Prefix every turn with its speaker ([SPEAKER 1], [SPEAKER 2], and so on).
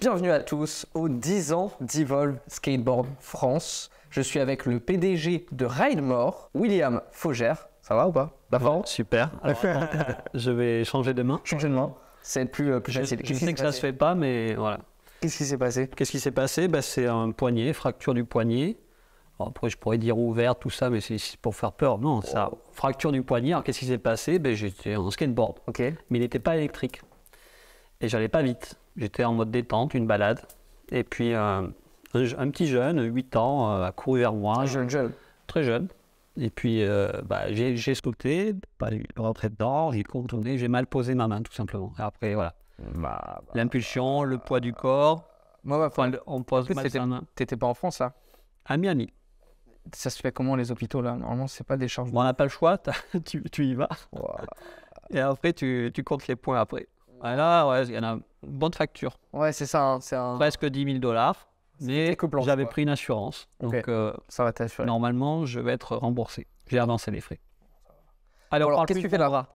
[SPEAKER 1] Bienvenue à tous aux 10 ans d'Evolve Skateboard France. Je suis avec le PDG de More, William Faugère. Ça va ou pas D'avant Super.
[SPEAKER 2] je vais changer de main. Changer de main, c'est plus, euh, plus facile. Je, sais que ça se fait pas, mais voilà. Qu'est-ce qui s'est passé Qu'est-ce qui s'est passé bah, C'est un poignet, fracture du poignet. après, je pourrais dire ouvert, tout ça, mais c'est pour faire peur. Non, ça, oh. fracture du poignet. Alors, qu'est-ce qui s'est passé bah, J'étais en skateboard. Ok. Mais il n'était pas électrique. Et j'allais pas vite. J'étais en mode détente, une balade. Et puis euh, un petit jeune, 8 ans, euh, a couru vers moi. Très jeune, jeune. Très jeune. Et puis euh, bah, j'ai sauté, pas rentré dedans, j'ai contourné, j'ai mal posé ma main tout simplement. Et après, voilà. Bah, bah, L'impulsion, le poids du corps. Moi, enfin, on pose T'étais pas en France là À Miami ça se fait comment les hôpitaux là Normalement, c'est pas des charges. on n'a pas le choix, tu, tu, y vas. Et après, tu, tu comptes les points après là, ouais, il y en a une bonne facture. Ouais, c'est ça. Hein, c'est Presque 10 000 dollars. Mais j'avais pris une assurance. Donc, euh, ça va Normalement, je vais être remboursé. J'ai avancé les frais. Alors, Alors qu'est-ce que tu fais là